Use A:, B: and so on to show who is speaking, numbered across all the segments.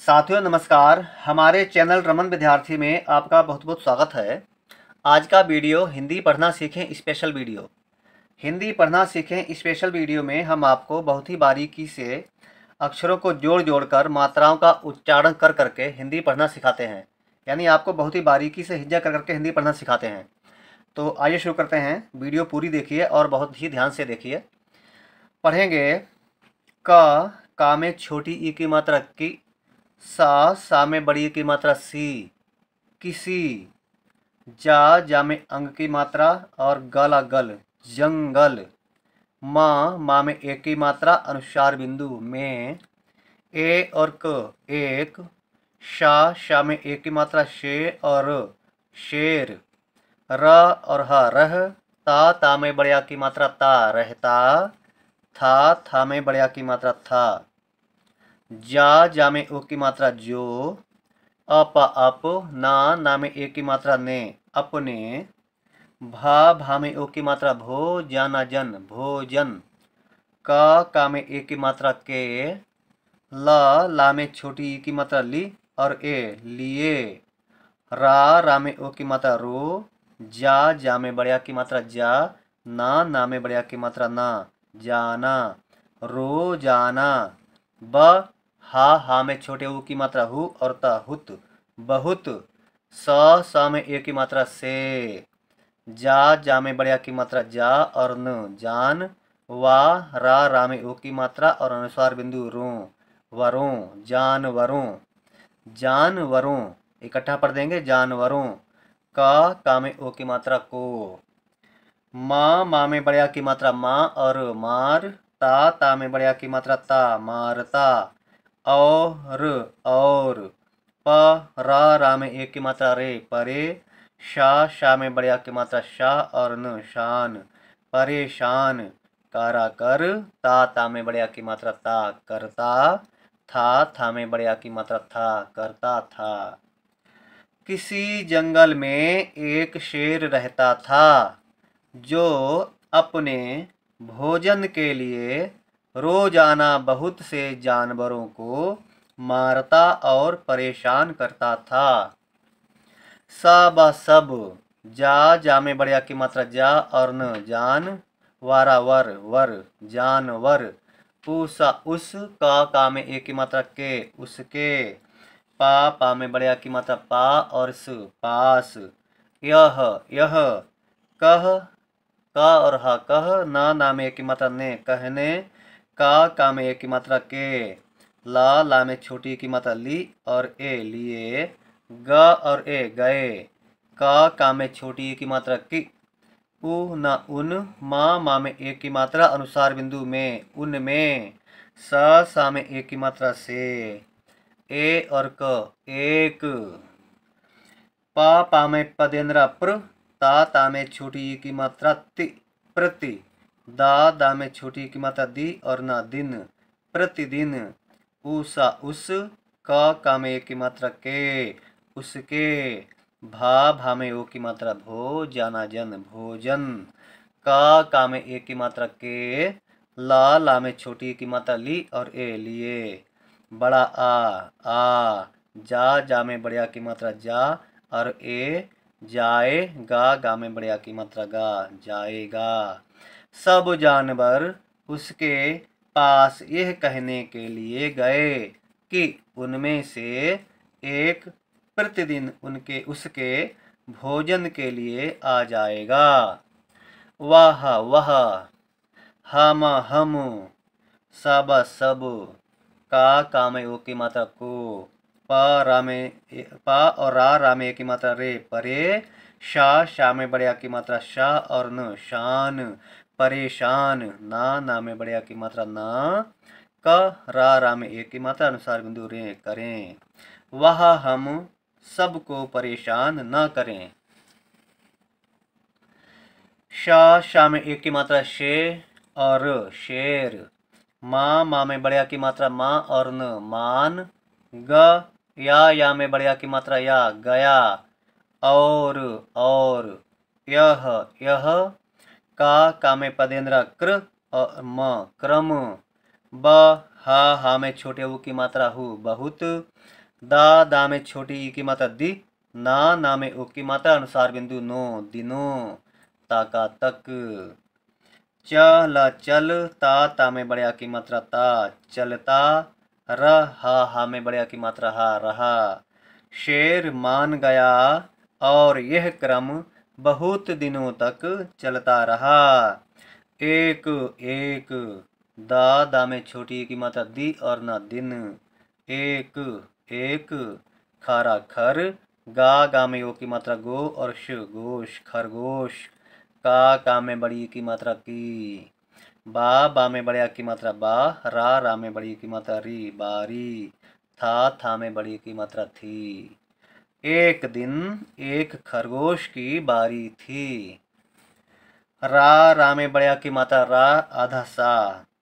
A: साथियों नमस्कार हमारे चैनल रमन विद्यार्थी में आपका बहुत बहुत स्वागत है आज का वीडियो हिंदी पढ़ना सीखें स्पेशल वीडियो हिंदी पढ़ना सीखें स्पेशल वीडियो में हम आपको बहुत ही बारीकी से अक्षरों को जोड़ जोड़ कर मात्राओं का उच्चारण कर करके हिंदी पढ़ना सिखाते हैं यानी आपको बहुत ही बारीकी से हिज्जा कर करके हिंदी पढ़ना सिखाते हैं तो आइए शुरू करते हैं वीडियो पूरी देखिए और बहुत ही ध्यान से देखिए पढ़ेंगे क का में छोटी ई की मात्रा की सा सा में बड़ी की मात्रा सी किसी जा जा में अंग की मात्रा और गला गल जंगल माँ मा में एक की मात्रा अनुसार बिंदु में ए और क एक शा शा में एक की मात्रा शे और शेर र और ह रह ता ता में बड़िया की मात्रा ता रहता था था में बड़िया की मात्रा था जा जा में ओ की मात्रा जो अप अप ना ना में ए की मात्रा ने अपने भा भा में ओ की मात्रा भो जाना जन भोजन का का में ए की मात्रा के ला ला में छोटी की मात्रा ली और ए लिए रा रा में ओ की मात्रा रो जा जा में बड़िया की मात्रा जा ना ना में बड़िया की मात्रा ना जाना रो जाना ब हा हा में छोटे ऊ की मात्रा हु और ता हुत बहुत स स में ए की मात्रा से जा जा में बड़े की मात्रा जा और न जान वा रा रा में ओ की मात्रा और अनुस्वार बिंदु रो वरों जानवरों जानवरों इकट्ठा पढ़ देंगे जानवरों का का में ओ की मात्रा को माँ माँ में बड़े की मात्रा माँ और मार ता ता में बड़े की मात्रा ता मारता और और प रा रा में एक की मात्रा रे परे शाह शाह में बड़े आ की मात्रा शाह और न शान परेशान कारा कर ता ता में बड़े आ की मात्रा ता करता था था में बड़े आ की मात्रा था करता था किसी जंगल में एक शेर रहता था जो अपने भोजन के लिए रोजाना बहुत से जानवरों को मारता और परेशान करता था सब सब जा जा में बढ़िया की मात्रा जा और न जान वारा वर वर जानवर पूसा उस का का में एक की मात्रा के उसके पा पा में बढ़िया की मात्रा पा और स पास यह यह कह का और हा कह ना ना में एक की मात्रा ने कहने का का में ए की मात्रा के ला ला में छोटी की मात्रा ली और ए लिए ग और ए गए का का में छोटी की मात्रा की उ न उन मा मा में एक की मात्रा अनुसार बिंदु में उन में सा सा में एक की मात्रा से ए और क एक पा पा में पदेन्द्र प्र ता ता में छोटी की मात्रा ति प्रति दा दा में छोटी की मात्रा दी और ना दिन प्रतिदिन ऊसा उस का का में एक की मात्रा के उसके भा भा में ओ की मात्रा भो जाना जन भोजन का का में एक की मात्रा के ला ला में छोटी की मात्रा ली और ए लिए बड़ा आ आ जा जा में बढ़िया की मात्रा जा और ए जाएगा गा में बड़े की मात्रा गा जाएगा सब जानवर उसके पास यह कहने के लिए गए कि उनमें से एक प्रतिदिन उनके उसके भोजन के लिए आ जाएगा वाह वह हम हम सब सब का काम ओ की मात्रा को पा रा में पा और रा रा में की मात्रा रे परे शाह शाह में बड़े की मात्रा शाह और न शान परेशान ना ना में बड़े की मात्रा ना क रा रा में एक की मात्रा अनुसार बिंदु रे करें वह हम सबको परेशान न करें शाह शाह में एक की मात्रा शे और शेर माँ माँ में बड़े की मात्रा माँ और न मान ग या या में बढ़िया की मात्रा या गया और और यह यह का का में पदेंद्रा क्र म क्रम ब हा हा में छोटे ऊ की मात्रा हु बहुत दा दा में छोटी ई की मात्रा दी ना ना में उ की मात्रा अनुसार बिंदु नो दिनो ताका तक च ल चल ता ता में बड़े की मात्रा ता चलता र हा हा में बड़े की मात्रा हा रहा शेर मान गया और यह क्रम बहुत दिनों तक चलता रहा एक एक दा दा में छोटी की मात्रा दी और ना दिन एक एक खारा खर गा गा में यो की मात्रा गो और श गोश खरगोश का का में बड़ी की मात्रा की बा बा में बड़े की मात्रा बा रा रा में बड़ी की मात्रा री बारी था था में बड़ी की मात्रा थी एक दिन एक खरगोश की बारी थी रा रा में बड़े की मात्रा रा आधा सा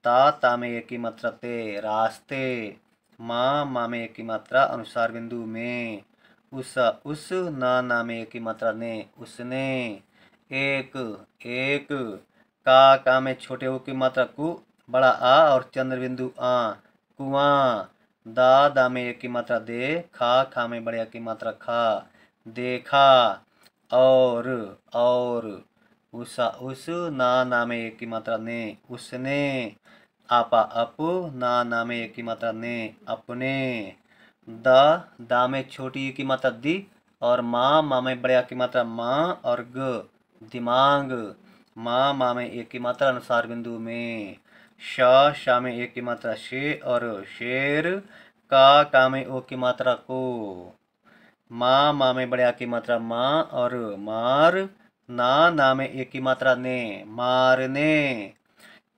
A: ता ता में एक की मात्रा ते रास्ते माँ माँ में एक की मात्रा अनुसार बिंदु में उस उस ना ना में एक की मात्रा ने उसने एक एक का का में छोटे ओ की मात्रा कु बड़ा आ और चंद्र बिंदु आ कुआ दा दा में की मात्रा दे खा खा में बड़े की मात्रा खा देखा और और उसा उस ना ना में एक की मात्रा ने उसने आपा अप ना ना में एक की मात्रा ने अपने द दा में छोटी की मात्रा दी और माँ माँ में बड़े की मात्रा माँ और ग दिमाग मा मा में एक की मात्रा अनुसार बिंदु में शाह शाह में एक की मात्रा शे और शेर का का में ओ की मात्रा को माँ मा में बड़े आ की मात्रा माँ और मार ना ना में एक की मात्रा ने मारने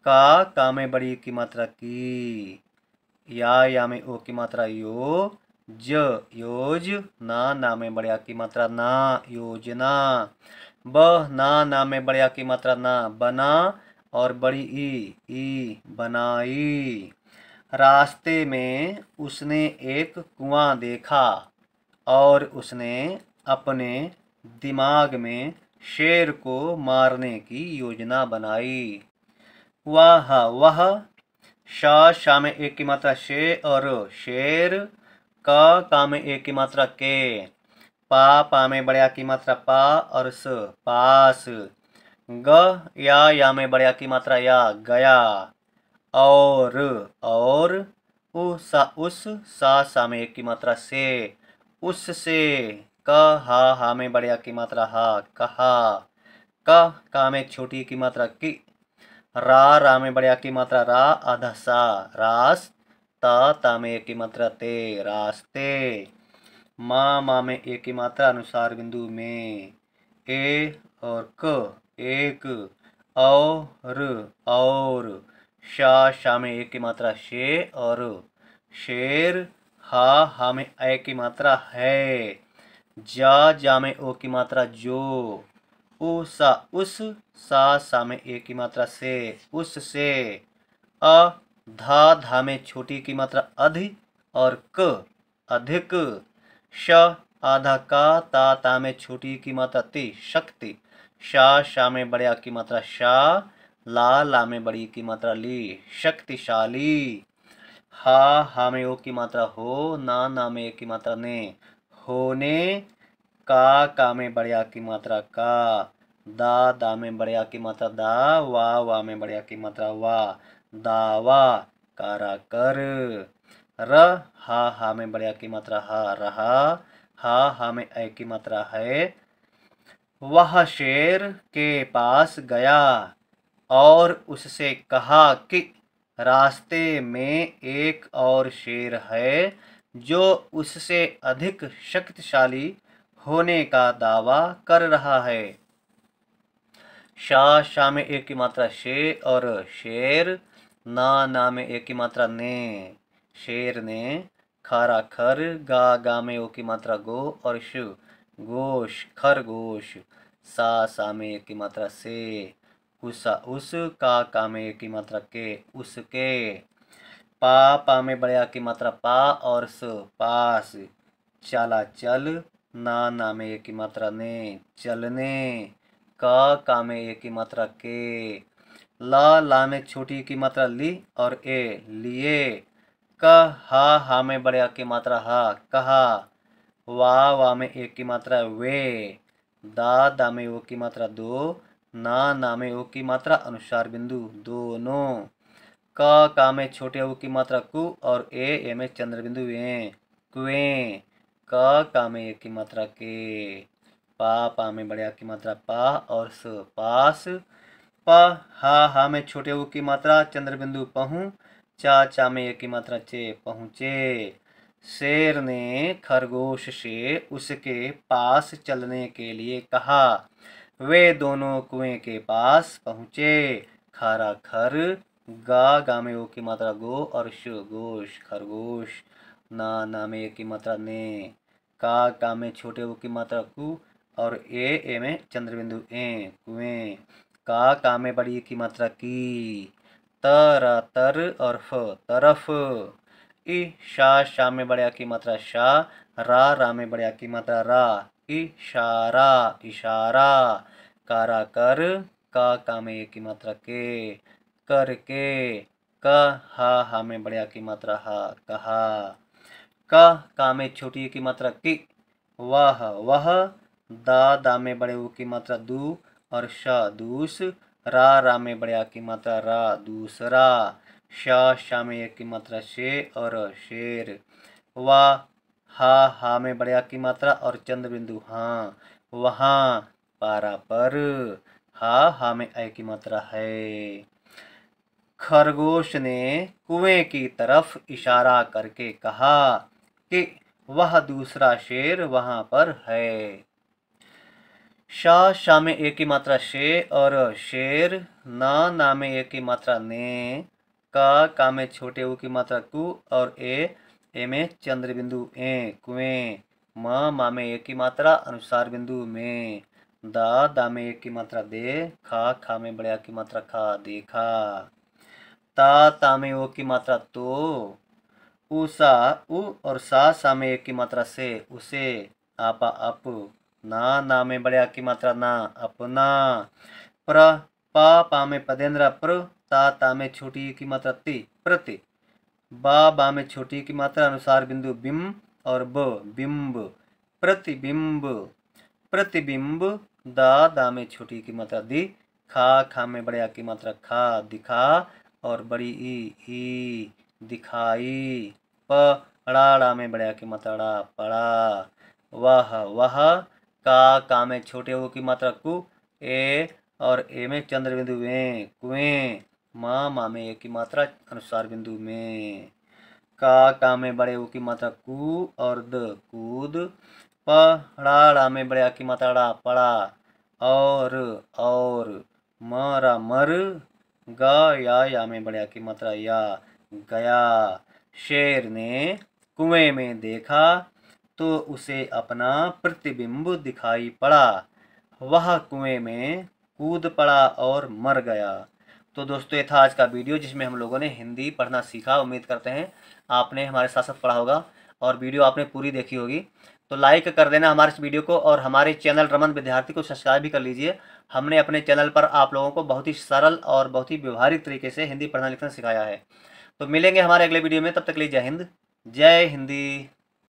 A: का का में बड़ी की मात्रा की या या में ओ की मात्रा यो ज योज ना ना में बड़े आ की मात्रा ना योजना ब ना ना में बड़े की मात्रा ना बना और बड़ी ई ई बनाई रास्ते में उसने एक कुआं देखा और उसने अपने दिमाग में शेर को मारने की योजना बनाई वाह वह शाह शाह में एक की मात्रा शे और शेर का का में एक की मात्रा के पा पा में बड़े आ की मात्रा पा और स पास ग या या में बड़े आ की मात्रा या गया और और उ सा उस सा सा में एक की मात्रा से उस से क हा हा में बड़े आ की मात्रा हा कहा क का में छोटी की मात्रा की रा रा में बड़े आ की मात्रा रा आधा सा रास ता ता में एक की मात्रा ते रास्ते मा मा में ए की मात्रा अनुसार बिंदु में ए और क एक और और शा शा में ए की मात्रा शे और शेर हा हा में ए की मात्रा है जा जा में ओ की मात्रा जो उ सा उस सा सा में ए की मात्रा से उस से अ धा धा में छोटी की मात्रा अधि और क अधिक श आधा का ता ता में छोटी की मात्रा ती शक्ति शाह शा में बड़े आ की मात्रा शा ला ला में बड़ी की मात्रा ली शक्तिशाली हा हा में ओ की मात्रा हो ना ना में ए की मात्रा ने होने का का में बड़े की मात्रा का दा दा में बड़े की मात्रा दा वा वा में बड़े की मात्रा वा दावा कारा कर र हा हा में बड़े की मात्रा हा रहा हा हा में ए की मात्रा है वह शेर के पास गया और उससे कहा कि रास्ते में एक और शेर है जो उससे अधिक शक्तिशाली होने का दावा कर रहा है शाह शाह में एक की मात्रा शे और शेर ना ना में एक की मात्रा ने शेर ने खारा खर गा गा में ओ की मात्रा गो और शु गोश खरगोश सा सा में की मात्रा से उसा उस का का में की मात्रा के उसके पा पा में बड़े आ की मात्रा पा और स पास चला चल ना ना में एक की मात्रा ने चलने का का में एक की मात्रा के ला ला में छोटी की मात्रा ली और ए लिए क हा हा में बड़े आ की मात्रा हा कहा वा वा में एक की मात्रा वे दा दा में ओ की मात्रा दो ना ना में ओ की मात्रा अनुसार बिंदु दोनों का का में छोटे ओ की मात्रा कु और ए ए में चंद्र बिंदु ए कुएं का का में एक की मात्रा के पा पा में बड़े आ की मात्रा पा और स पास पा हा हा में छोटे ओ की मात्रा चंद्र बिंदु पहुँ चाचा में की मात्रा चे पहुँचे शेर ने खरगोश से उसके पास चलने के लिए कहा वे दोनों कुएं के पास पहुँचे खारा खर गा गा में ओ की मात्रा गो और श गोश खरगोश ना ना में की मात्रा ने का का में छोटे ओ की मात्रा कु और ए ए में चंद्रबिंदु ए कुएं का का में बड़ी की मात्रा की तरा तर और फ तरफ इ शाह शाह में बड़े की मात्रा शाह रा रा में बड़े की मात्रा रा इशारा इशारा कारा कर का का में एक की मात्रा के कर के क हा हा में बड़े की मात्रा हा कहा का का में छोटी की मात्रा की वह वह दा दा में बड़े की मात्रा दू और शा दूस रा रा में बड़े आ की मात्रा रा दूसरा शा शा में एक की मात्रा शे और शेर वा हा हा में बड़े आ की मात्रा और चंद्र बिंदु हाँ वहाँ पारा पर हा हा में अ की मात्रा है खरगोश ने कुएं की तरफ इशारा करके कहा कि वह दूसरा शेर वहाँ पर है शाह शाह में एक की मात्रा शे और शेर ना ना में एक की मात्रा ने का का में छोटे ऊ की मात्रा कु और ए ए में चंद्र बिंदु ए कुएं मा मा में एक की मात्रा अनुसार बिंदु में दा दा में एक की मात्रा दे खा खा में बड़े की मात्रा खा देखा ता ता में ओ की मात्रा तो उषा उ और सा सा में एक की मात्रा से उसे आपा अप ना ना में बड़े आकी मात्रा ना अपना प्र पा पा में पदेन्द्र प्र ता ता में छोटी की मात्रा ते प्रति बा बा में छोटी की मात्रा अनुसार बिंदु बिम और ब बिंब प्रतिबिंब प्रतिबिंब दा दा में छोटी की मात्रा दी खा खा में बड़े आकी मात्रा खा दिखा और बड़ी ई ई दिखाई प अड़ा अड़ा में बड़े आकी मात्रा अड़ा पड़ा वाह वाह का का में छोटे ओ की मात्रा कु ए और ए में चंद्र बिंदु में कुएं मा मा में ए की मात्रा अनुसार बिंदु में का का में बड़े ओ की मात्रा कु और द कूद पड़ा में बड़े आ की मात्रा रा पड़ा और और मरा मर गा या या में बड़े आ की मात्रा या गया शेर ने कुएं में देखा तो उसे अपना प्रतिबिंब दिखाई पड़ा वह कुएं में कूद पड़ा और मर गया तो दोस्तों ये था आज का वीडियो जिसमें हम लोगों ने हिंदी पढ़ना सीखा उम्मीद करते हैं आपने हमारे साथ साथ पढ़ा होगा और वीडियो आपने पूरी देखी होगी तो लाइक कर देना हमारे इस वीडियो को और हमारे चैनल रमन विद्यार्थी को सब्सक्राइब भी कर लीजिए हमने अपने चैनल पर आप लोगों को बहुत ही सरल और बहुत ही व्यवहारिक तरीके से हिंदी पढ़ना लिखना सिखाया है तो मिलेंगे हमारे अगले वीडियो में तब तक लिए जय हिंद जय हिंदी